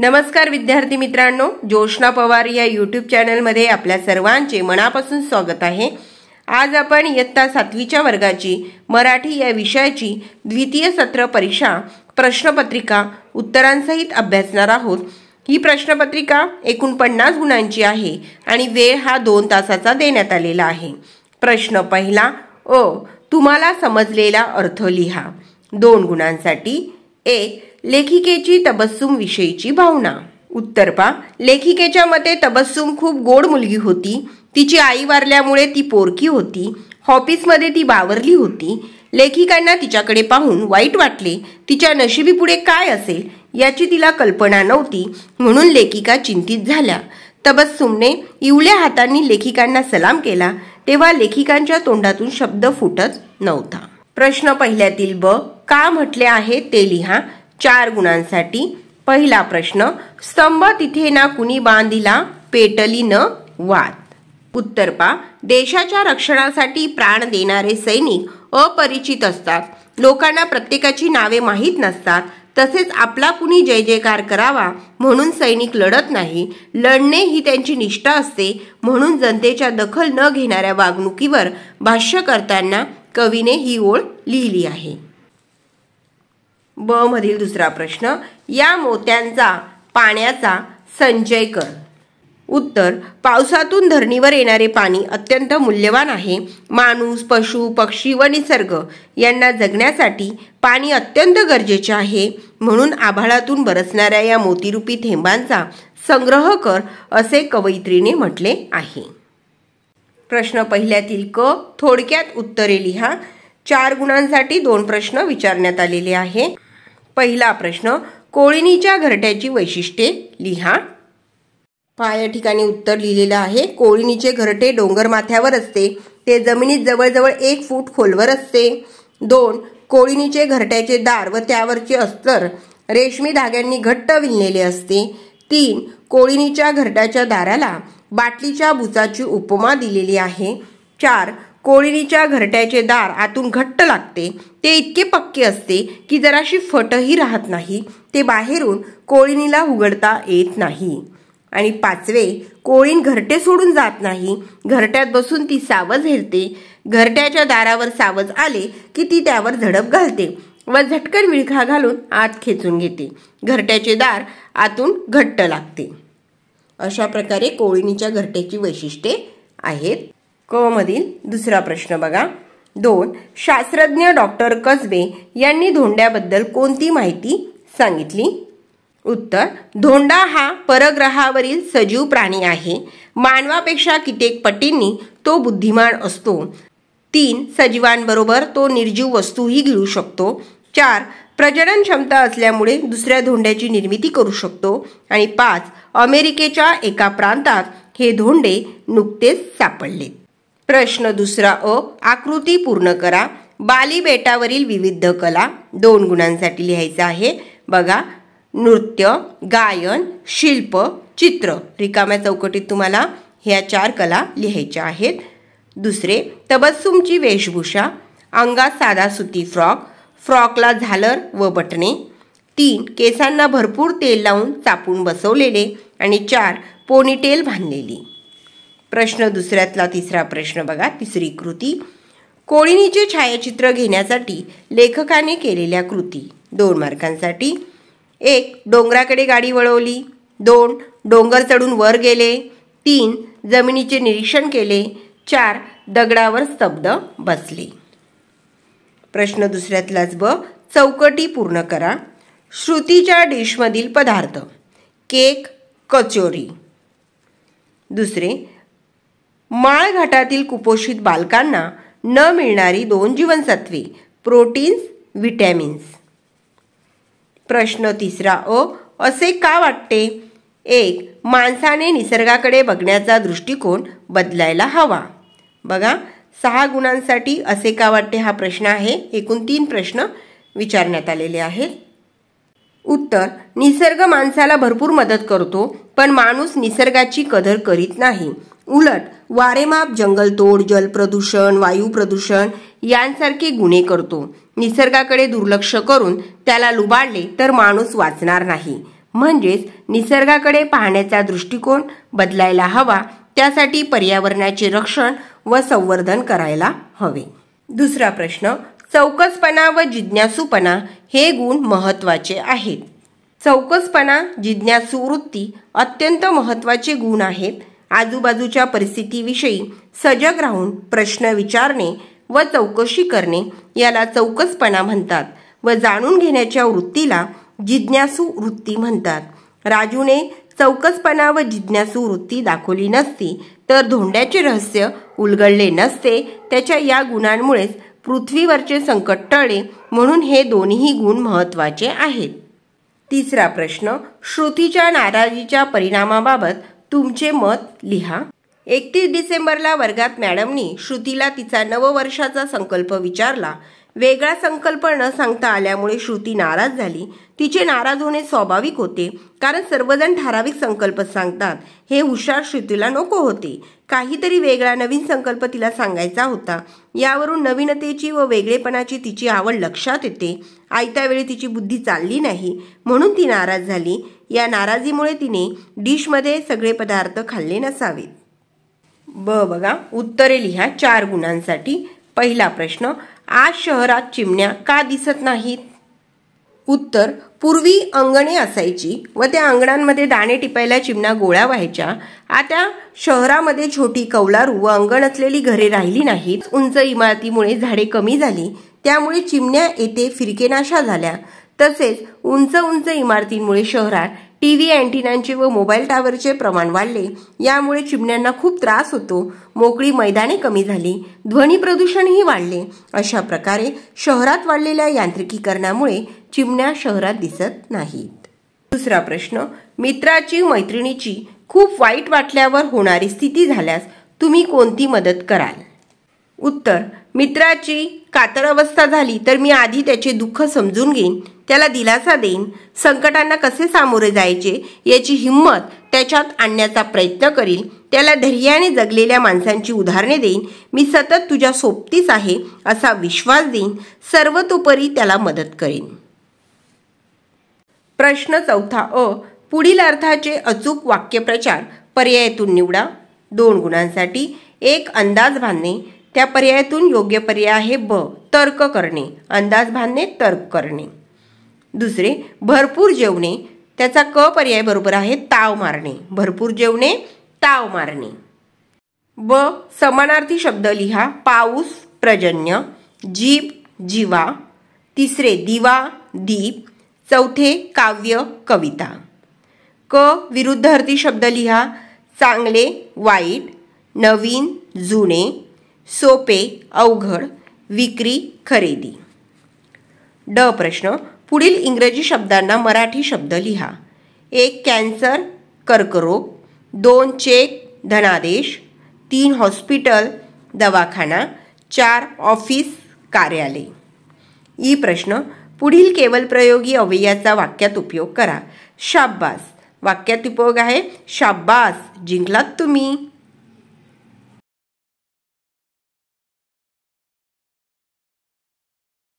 नमस्कार विद्यार्थी मित्रांनो ज्योष्णा पवार या युट्यूब चॅनलमध्ये आपल्या सर्वांचे मनापासून स्वागत आहे आज आपण इयत्ता सातवीच्या वर्गाची मराठी या विषयाची द्वितीय सत्र परीक्षा प्रश्नपत्रिका उत्तरांसहित अभ्यासणार आहोत ही प्रश्नपत्रिका एकूण पन्नास गुणांची आहे आणि वेळ हा दोन तासाचा देण्यात आलेला आहे प्रश्न पहिला अ तुम्हाला समजलेला अर्थ लिहा दोन गुणांसाठी एक लेखिकेची तबस्सुम विषयीची भावना उत्तर पा लेखिकेच्या मते तबस्सुम खूप गोड मुलगी होती तिची आई वारल्यामुळे ती पोरकी होती हॉपीसमध्ये ती बावरली होती लेखिकांना तिच्याकडे पाहून वाईट वाटले तिच्या नशिबी पुढे काय असेल याची तिला कल्पना नव्हती म्हणून लेखिका चिंतित झाल्या तबस्सुमने इवल्या हातांनी लेखिकांना सलाम केला तेव्हा लेखिकांच्या तोंडातून शब्द फुटत नव्हता प्रश्न पहिल्यातील ब का म्हटले आहे ते लिहा चार गुणांसाठी पहिला प्रश्न स्तंभ तिथे ना कुणी बांधिला पेटली न वाद उत्तर पा देशाच्या रक्षणासाठी प्राण देणारे सैनिक अपरिचित असतात लोकांना प्रत्येकाची नावे माहीत नसतात तसेच आपला कुणी जय जयकार करावा म्हणून सैनिक लढत नाही लढणे ही त्यांची निष्ठा असते म्हणून जनतेच्या दखल न घेणाऱ्या वागणुकीवर भाष्य करताना कवीने ही ओळ लिहिली आहे ब मधील दुसरा प्रश्न या मोत्यांचा पाण्याचा संचय कर उत्तर पावसातून धरणीवर येणारे पाणी अत्यंत मूल्यवान आहे माणूस पशु पक्षी व निसर्ग यांना जगण्यासाठी पाणी अत्यंत गरजेचे आहे म्हणून आभाळातून बरसणाऱ्या या मोतीरूपी थेंबांचा संग्रह कर असे कवयित्रीने म्हटले आहे प्रश्न पहिल्यातील क थोडक्यात उत्तरे लिहा चार गुणांसाठी दोन प्रश्न विचारण्यात आलेले आहे पहिला प्रश्न कोळिणीच्या घरट्याची वैशिष्ट्ये लिहा पाया ठिकाणी उत्तर लिहिलेलं आहे कोळिणीचे घरटे डोंगर माथ्यावर असते ते जमिनीत जवळजवळ एक फूट खोलवर असते दोन कोळिणीचे घरट्याचे दार व त्यावरचे अस्तर रेशमी धाग्यांनी घट्ट विणलेले असते तीन कोळिणीच्या घरट्याच्या दाराला बाटलीच्या भुसाची उपमा दिलेली आहे चार कोळिणीच्या घरट्याचे दार आतून घट्ट लागते ते इतके पक्के असते की जराशी फटही राहत नाही ते बाहेरून कोळिणीला उघडता येत नाही आणि पाचवे कोळीन घरटे सोडून जात नाही घरट्यात बसून ती सावज हेरते घरट्याच्या दारावर सावज आले की ती त्यावर झडप घालते व झटकन विळखा घालून आत खेचून घेते घरट्याचे दार आतून घट्ट लागते अशा प्रकारे कोळीनीच्या घरट्याची वैशिष्ट्ये आहेत क मधील दुसरा प्रश्न बघा दोन शास्त्रज्ञ डॉक्टर कसबे यांनी धोंड्याबद्दल कोणती माहिती सांगितली उत्तर धोंडा हा परग्रहावरील सजीव प्राणी आहे मानवापेक्षा कित्येक पटींनी तो बुद्धिमान असतो तीन सजीवांबरोबर तो निर्जीव वस्तूही गिळू शकतो चार प्रजनन क्षमता असल्यामुळे दुसऱ्या धोंड्याची निर्मिती करू शकतो आणि पाच अमेरिकेच्या एका प्रांतात हे धोंडे नुकतेच सापडलेत प्रश्न दुसरा अ आकृती पूर्ण करा बाली बेटावरील विविध कला दोन गुणांसाठी लिहायचं आहे बघा नृत्य गायन शिल्प चित्र रिकाम्या चौकटीत तुम्हाला ह्या चार कला लिहायच्या आहेत दुसरे तबस्सुमची वेशभूषा अंगात साधा सुती फ्रॉक फ्रॉकला झालर व बटणे तीन केसांना भरपूर तेल लावून चापून बसवलेले आणि चार पोनीटेल बांधलेली प्रश्न दुसऱ्यातला तिसरा प्रश्न बघा तिसरी कृती कोळिणीचे छायाचित्र घेण्यासाठी लेखकाने केलेल्या कृती दोन मार्कांसाठी एक डोंगराकडे गाडी वळवली दोन डोंगर चढून वर गेले तीन जमिनीचे निरीक्षण केले चार दगडावर स्तब्ध बसले प्रश्न दुसऱ्यातलाच ब चौकटी पूर्ण करा श्रुतीच्या डिशमधील पदार्थ केक कचोरी दुसरे माळघाटातील कुपोषित बालकांना न मिळणारी दोन जीवनसत्वे प्रोटीन्स विटॅमिन्स प्रश्न तिसरा अ असे का वाटते एक माणसाने निसर्गाकडे बघण्याचा दृष्टिकोन बदलायला हवा बघा सहा गुणांसाठी असे का वाटते हा प्रश्न आहे एकूण तीन प्रश्न विचारण्यात आलेले आहे उत्तर निसर्ग माणसाला भरपूर मदत करतो पण माणूस निसर्गाची कदर करीत नाही उलट वारेमाप जंगलतोड जलप्रदूषण वायू प्रदूषण यांसारखे गुन्हे करतो निसर्गाकडे दुर्लक्ष करून त्याला लुबाडले तर माणूस वाचणार नाही म्हणजेच निसर्गाकडे पाहण्याचा दृष्टिकोन बदलायला हवा त्यासाठी पर्यावरणाचे रक्षण व संवर्धन करायला हवे दुसरा प्रश्न चौकसपणा व जिज्ञासूपणा हे गुण महत्त्वाचे आहेत चौकसपणा जिज्ञासू वृत्ती अत्यंत महत्त्वाचे गुण आहेत आजूबाजूच्या परिस्थितीविषयी सजग राहून प्रश्न विचारणे व चौकशी करणे याला चौकसपणा म्हणतात व जाणून घेण्याच्या वृत्तीला जिज्ञासू वृत्ती म्हणतात राजूने चौकसपणा व जिज्ञासू वृत्ती दाखवली नसती तर धोंड्याचे रहस्य उलगडले नसते त्याच्या या गुणांमुळेच पृथ्वीवरचे संकट टळले म्हणून हे दोन्ही गुण महत्त्वाचे आहेत तिसरा प्रश्न श्रुतीच्या नाराजीच्या परिणामाबाबत तुमचे मत लिहा एकतीस डिसेंबरला वर्गात मॅडमनी श्रुतीला तिचा नववर्षाचा संकल्प विचारला वेगळा संकल्प न सांगता आल्यामुळे श्रुती नाराज झाली तिचे नाराज होणे स्वाभाविक होते कारण सर्वजण ठराविक संकल्प सांगतात हे हुशार श्रुतीला नको होते काहीतरी वेगळा नवीन संकल्प तिला सांगायचा होता यावरून नवीनतेची व वेगळेपणाची तिची आवड लक्षात येते आयत्यावेळी तिची बुद्धी चालली नाही म्हणून ती नाराज झाली या नाराजीमुळे तिने डिशमध्ये सगळे पदार्थ खाल्ले नसावेत ब बघा उत्तरे लिहा चार गुणांसाठी पहिला प्रश्न आज शहरात चिमण्या का दिसत नाहीत उत्तर पूर्वी अंगणे असायची व त्या अंगणांमध्ये दाणे टिपायला चिमण्या गोळ्या व्हायच्या आता शहरामध्ये छोटी कवलारू व अंगण असलेली घरे राहिली नाहीत उंच इमारतीमुळे झाडे कमी झाली त्यामुळे चिमण्या येथे फिरकेनाशा झाल्या तसेच उंच उंच इमारतींमुळे शहरात टीव्ही व्ही व मोबाईल टावरचे प्रमाण वाढले यामुळे चिमण्यांना खूप त्रास होतो मोकळी मैदाने कमी झाली ध्वनी प्रदूषणही वाढले अशा प्रकारे शहरात वाढलेल्या यांत्रिकीकरणामुळे चिमण्या शहरात दिसत नाहीत दुसरा प्रश्न मित्राची मैत्रिणीची खूप वाईट वाटल्यावर होणारी स्थिती झाल्यास तुम्ही कोणती मदत कराल उत्तर मित्राची कातर अवस्था झाली तर मी आधी त्याचे दुःख समजून घेईन त्याला दिलासा देईन संकटांना कसे सामोरे जायचे याची हिंमत त्याच्यात आणण्याचा प्रयत्न करील त्याला धैर्याने जगलेल्या माणसांची उदाहरणे देईन मी सतत तुझ्या सोबतीच आहे असा विश्वास देईन सर्वतोपरी त्याला मदत करीन प्रश्न चौथा अ पुढील अर्थाचे अचूक वाक्यप्रचार पर्यायातून निवडा दोन गुणांसाठी एक अंदाज बांधणे त्या पर्यायातून योग्य पर्याय आहे ब तर्क करणे अंदाज बांधणे तर्क करणे दुसरे भरपूर जेवणे त्याचा क पर्याय बरोबर आहे ताव मारणे भरपूर जेवणे ताव मारणे ब समानार्थी शब्द लिहा पाऊस प्रजन्य जीभ जीवा तिसरे दिवा दीप चौथे काव्य कविता क विरुद्ध अर्थी शब्द लिहा चांगले वाईट नवीन जुने सोपे अवघड विक्री खरेदी ड प्रश्न पुढील इंग्रजी शब्दांना मराठी शब्द लिहा एक कॅन्सर कर्करोग दोन चेक धनादेश तीन हॉस्पिटल दवाखाना चार ऑफिस कार्यालय ई प्रश्न पुढील केवल प्रयोगी अवयाचा वाक्यात उपयोग करा शाब्बास वाक्यात उपयोग आहे शाब्बास जिंकलात तुम्ही